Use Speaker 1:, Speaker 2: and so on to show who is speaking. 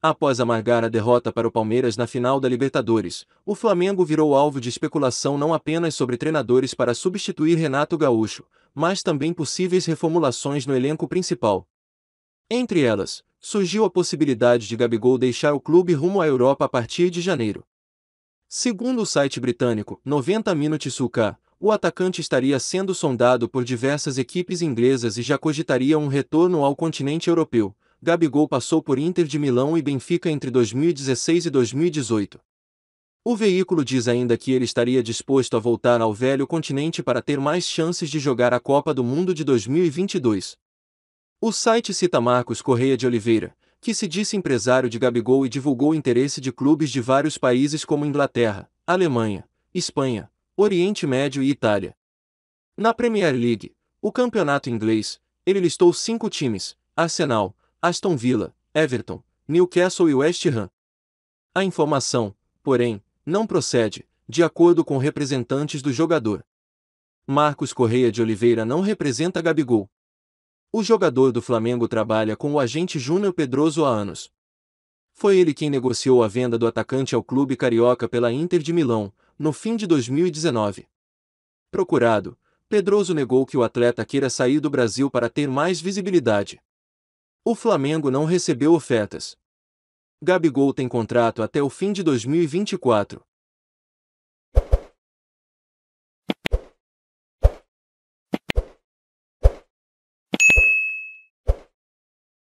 Speaker 1: Após amargar a derrota para o Palmeiras na final da Libertadores, o Flamengo virou alvo de especulação não apenas sobre treinadores para substituir Renato Gaúcho, mas também possíveis reformulações no elenco principal. Entre elas, surgiu a possibilidade de Gabigol deixar o clube rumo à Europa a partir de janeiro. Segundo o site britânico 90 Minutes UK, o atacante estaria sendo sondado por diversas equipes inglesas e já cogitaria um retorno ao continente europeu, Gabigol passou por Inter de Milão e Benfica entre 2016 e 2018. O veículo diz ainda que ele estaria disposto a voltar ao velho continente para ter mais chances de jogar a Copa do Mundo de 2022. O site cita Marcos Correia de Oliveira, que se disse empresário de Gabigol e divulgou interesse de clubes de vários países como Inglaterra, Alemanha, Espanha, Oriente Médio e Itália. Na Premier League, o campeonato inglês, ele listou cinco times: Arsenal, Aston Villa, Everton, Newcastle e West Ham. A informação, porém, não procede, de acordo com representantes do jogador. Marcos Correia de Oliveira não representa Gabigol. O jogador do Flamengo trabalha com o agente Júnior Pedroso há anos. Foi ele quem negociou a venda do atacante ao clube carioca pela Inter de Milão, no fim de 2019. Procurado, Pedroso negou que o atleta queira sair do Brasil para ter mais visibilidade. O Flamengo não recebeu ofertas. Gabigol tem contrato até o fim de 2024.